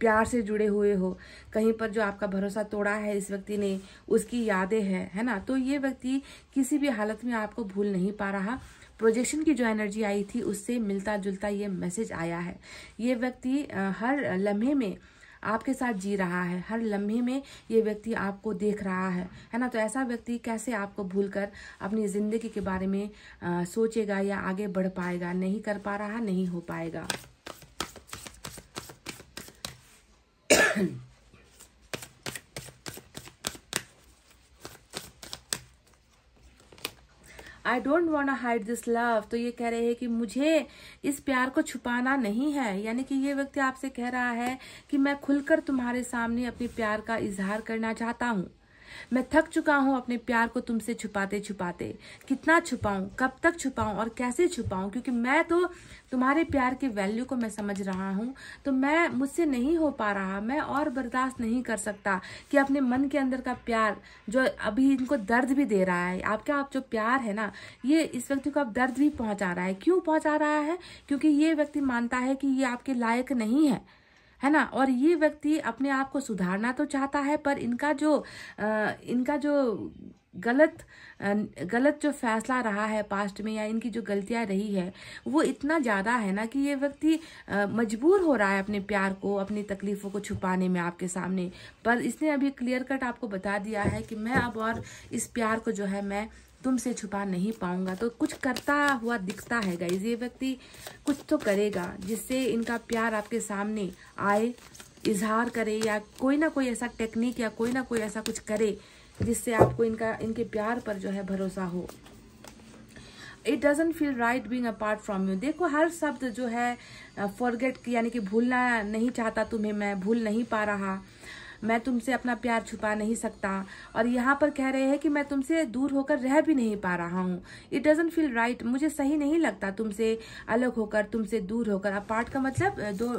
प्यार से जुड़े हुए हो कहीं पर जो आपका भरोसा तोड़ा है इस व्यक्ति ने उसकी यादें हैं है ना तो ये व्यक्ति किसी भी हालत में आपको भूल नहीं पा रहा प्रोजेक्शन की जो एनर्जी आई थी उससे मिलता जुलता ये मैसेज आया है ये व्यक्ति हर लम्हे में आपके साथ जी रहा है हर लम्हे में ये व्यक्ति आपको देख रहा है है ना तो ऐसा व्यक्ति कैसे आपको भूल कर अपनी ज़िंदगी के बारे में आ, सोचेगा या आगे बढ़ पाएगा नहीं कर पा रहा नहीं हो पाएगा I don't want hide this love तो ये कह रहे हैं कि मुझे इस प्यार को छुपाना नहीं है यानी कि ये व्यक्ति आपसे कह रहा है कि मैं खुलकर तुम्हारे सामने अपने प्यार का इजहार करना चाहता हूँ मैं थक चुका हूँ अपने प्यार को तुमसे छुपाते छुपाते कितना छुपाऊं कब तक छुपाऊं और कैसे छुपाऊं क्योंकि मैं तो तुम्हारे प्यार की वैल्यू को मैं समझ रहा हूँ तो मैं मुझसे नहीं हो पा रहा मैं और बर्दाश्त नहीं कर सकता कि अपने मन के अंदर का प्यार जो अभी इनको दर्द भी दे रहा है आपका आप जो प्यार है ना ये इस व्यक्ति को आप दर्द भी पहुँचा रहा है क्यों पहुँचा रहा है क्योंकि ये व्यक्ति मानता है कि ये आपके लायक नहीं है है ना और ये व्यक्ति अपने आप को सुधारना तो चाहता है पर इनका जो आ, इनका जो गलत गलत जो फैसला रहा है पास्ट में या इनकी जो गलतियां रही है वो इतना ज़्यादा है ना कि ये व्यक्ति मजबूर हो रहा है अपने प्यार को अपनी तकलीफ़ों को छुपाने में आपके सामने पर इसने अभी क्लियर कट आपको बता दिया है कि मैं अब और इस प्यार को जो है मैं तुमसे छुपा नहीं पाऊंगा तो कुछ करता हुआ दिखता है गाइज ये व्यक्ति कुछ तो करेगा जिससे इनका प्यार आपके सामने आए इजहार करे या कोई ना कोई ऐसा टेक्निक या कोई ना कोई ऐसा कुछ करे जिससे आपको इनका इनके प्यार पर जो है भरोसा हो it doesn't feel right being apart from you देखो हर शब्द जो है फॉरगेट यानी कि भूलना नहीं चाहता तुम्हें मैं भूल नहीं पा रहा मैं तुमसे अपना प्यार छुपा नहीं सकता और यहाँ पर कह रहे हैं कि मैं तुमसे दूर होकर रह भी नहीं पा रहा हूँ इट डजेंट फील राइट मुझे सही नहीं लगता तुमसे अलग होकर तुमसे दूर होकर अपार्ट का मतलब दो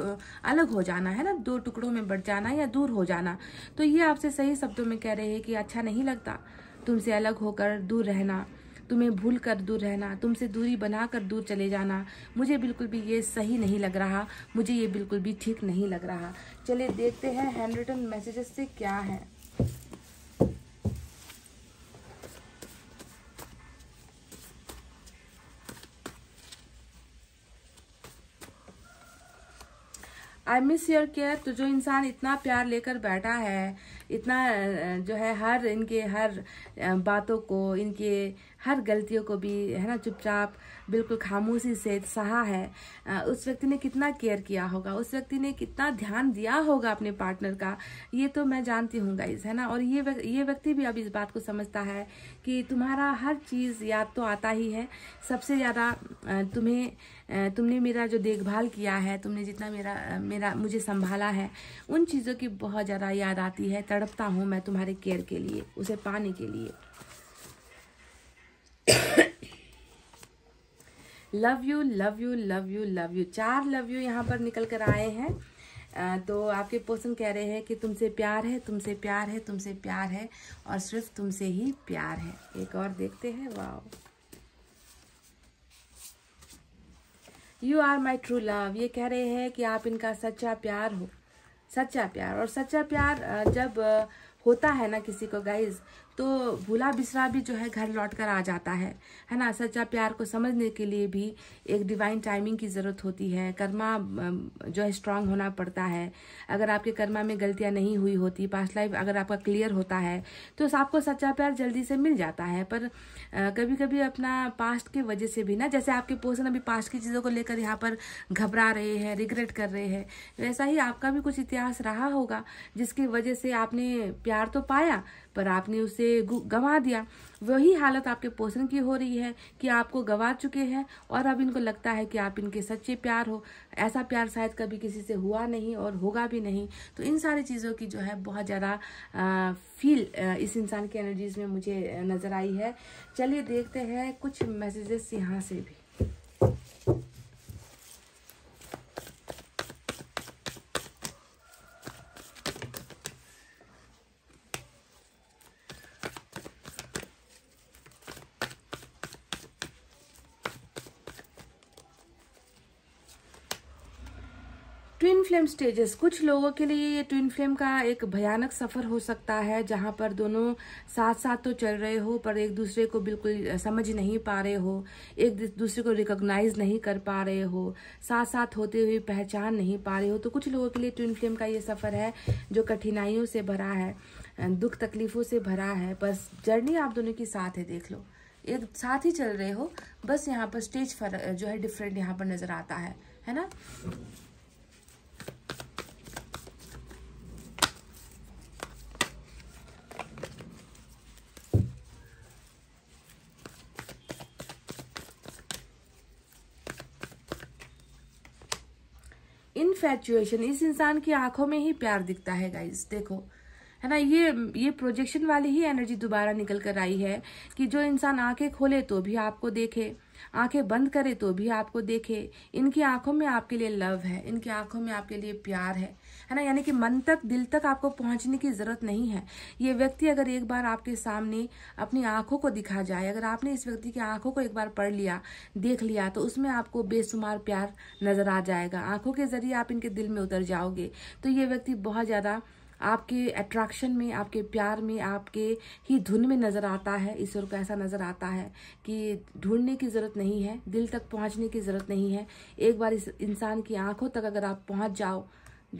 अलग हो जाना है ना दो टुकड़ों में बढ़ जाना या दूर हो जाना तो ये आपसे सही शब्दों में कह रहे हैं कि अच्छा नहीं लगता तुमसे अलग होकर दूर रहना तुम्हें भूल कर दूर रहना तुमसे दूरी बना कर दूर चले जाना मुझे बिल्कुल भी ये सही नहीं लग रहा मुझे ये बिल्कुल भी ठीक नहीं लग रहा चलिए देखते हैं हैंड रिटन मैसेजेस से क्या है आई मिस योर केयर तो जो इंसान इतना प्यार लेकर बैठा है इतना जो है हर इनके हर बातों को इनके हर गलतियों को भी है ना चुपचाप बिल्कुल खामोशी से सहा है उस व्यक्ति ने कितना केयर किया होगा उस व्यक्ति ने कितना ध्यान दिया होगा अपने पार्टनर का ये तो मैं जानती हूँ गाइज है ना और ये ये व्यक्ति भी अब इस बात को समझता है कि तुम्हारा हर चीज़ याद तो आता ही है सबसे ज़्यादा तुम्हें तुमने मेरा जो देखभाल किया है तुमने जितना मेरा मेरा मुझे संभाला है उन चीज़ों की बहुत ज़्यादा याद आती है तड़पता हूँ मैं तुम्हारे केयर के लिए उसे पाने के लिए love you love you love you love you चार लव यू यहाँ पर निकल कर आए हैं तो आपके पर्सन कह रहे हैं कि तुमसे प्यार है तुमसे प्यार है तुमसे प्यार है और सिर्फ तुमसे ही प्यार है एक और देखते हैं wow you are my true love ये कह रहे हैं कि आप इनका सच्चा प्यार हो सच्चा प्यार और सच्चा प्यार जब होता है ना किसी को गाइज तो भूला बिसरा भी जो है घर लौट कर आ जाता है है ना सच्चा प्यार को समझने के लिए भी एक डिवाइन टाइमिंग की ज़रूरत होती है कर्मा जो है स्ट्रांग होना पड़ता है अगर आपके कर्मा में गलतियां नहीं हुई होती पास्ट लाइफ अगर आपका क्लियर होता है तो आपको सच्चा प्यार जल्दी से मिल जाता है पर कभी कभी अपना पास्ट के वजह से भी ना जैसे आपके पोर्सन अभी पास्ट की चीज़ों को लेकर यहाँ पर घबरा रहे हैं रिग्रेट कर रहे हैं वैसा ही आपका भी कुछ इतिहास रहा होगा जिसकी वजह से आपने प्यार तो पाया पर आपने उसे गंवा दिया वही हालत आपके पोषण की हो रही है कि आपको गंवा चुके हैं और अब इनको लगता है कि आप इनके सच्चे प्यार हो ऐसा प्यार शायद कभी किसी से हुआ नहीं और होगा भी नहीं तो इन सारी चीज़ों की जो है बहुत ज़्यादा फील इस इंसान की एनर्जीज में मुझे नज़र आई है चलिए देखते हैं कुछ मैसेजेस यहाँ से भी फ्लेम स्टेजेस कुछ लोगों के लिए ये ट्विन फ्लेम का एक भयानक सफ़र हो सकता है जहाँ पर दोनों साथ साथ तो चल रहे हो पर एक दूसरे को बिल्कुल समझ नहीं पा रहे हो एक दूसरे को रिकॉग्नाइज नहीं कर पा रहे हो साथ साथ होते हुए पहचान नहीं पा रहे हो तो कुछ लोगों के लिए ट्विन फ्लेम का ये सफ़र है जो कठिनाइयों से भरा है दुख तकलीफ़ों से भरा है बस जर्नी आप दोनों की साथ है देख लो एक साथ ही चल रहे हो बस यहाँ पर स्टेज फर जो है डिफरेंट यहाँ पर नज़र आता है है ना इनफेचुएशन इस इंसान की आंखों में ही प्यार दिखता है गाइज देखो है ना ये ये प्रोजेक्शन वाली ही एनर्जी दोबारा निकल कर आई है कि जो इंसान आंखें खोले तो भी आपको देखे आंखें बंद करें तो भी आपको देखे इनकी आंखों में आपके लिए लव है इनकी आंखों में आपके लिए प्यार है है ना यानी कि मन तक दिल तक आपको पहुंचने की जरूरत नहीं है ये व्यक्ति अगर एक बार आपके सामने अपनी आंखों को दिखा जाए अगर आपने इस व्यक्ति की आंखों को एक बार पढ़ लिया देख लिया तो उसमें आपको बेसुमार प्यार नजर आ जाएगा आंखों के जरिए आप इनके दिल में उतर जाओगे तो ये व्यक्ति बहुत ज्यादा आपके अट्रैक्शन में आपके प्यार में आपके ही धुन में नज़र आता है ईश्वर को ऐसा नज़र आता है कि ढूंढने की ज़रूरत नहीं है दिल तक पहुंचने की ज़रूरत नहीं है एक बार इस इंसान की आंखों तक अगर आप पहुंच जाओ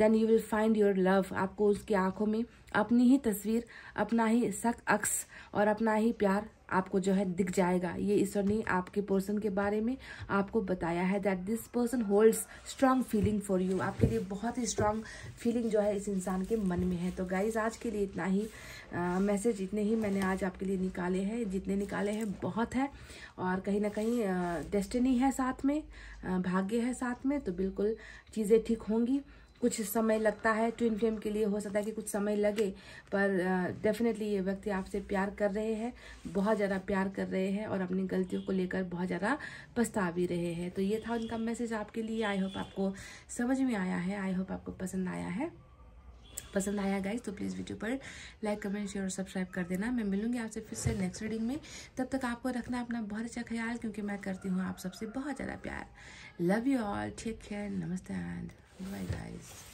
then you will find your love आपको उसकी आंखों में अपनी ही तस्वीर अपना ही सक अक्स और अपना ही प्यार आपको जो है दिख जाएगा ये ईश्वर ने आपके पर्सन के बारे में आपको बताया है that this person holds strong feeling for you आपके लिए बहुत ही स्ट्रांग फीलिंग जो है इस इंसान के मन में है तो गाइज आज के लिए इतना ही मैसेज इतने ही मैंने आज आपके लिए निकाले हैं जितने निकाले हैं बहुत है और कहीं ना कहीं डेस्टिनी है साथ में भाग्य है साथ में तो बिल्कुल चीज़ें ठीक होंगी कुछ समय लगता है ट्विन फ्लेम के लिए हो सकता है कि कुछ समय लगे पर डेफिनेटली ये व्यक्ति आपसे प्यार कर रहे हैं बहुत ज़्यादा प्यार कर रहे हैं और अपनी गलतियों को लेकर बहुत ज़्यादा पछता भी रहे हैं तो ये था उनका मैसेज आपके लिए आई होप आपको समझ में आया है आई होप आपको पसंद आया है पसंद आया गाइज तो प्लीज़ वीडियो पर लाइक कमेंट शेयर और सब्सक्राइब कर देना मैं मिलूंगी आपसे फिर से नेक्स्ट रीडिंग में तब तक आपको रखना अपना बहुत अच्छा ख्याल क्योंकि मैं करती हूँ आप सबसे बहुत ज़्यादा प्यार love you all take care नमस्ते एंड bye guys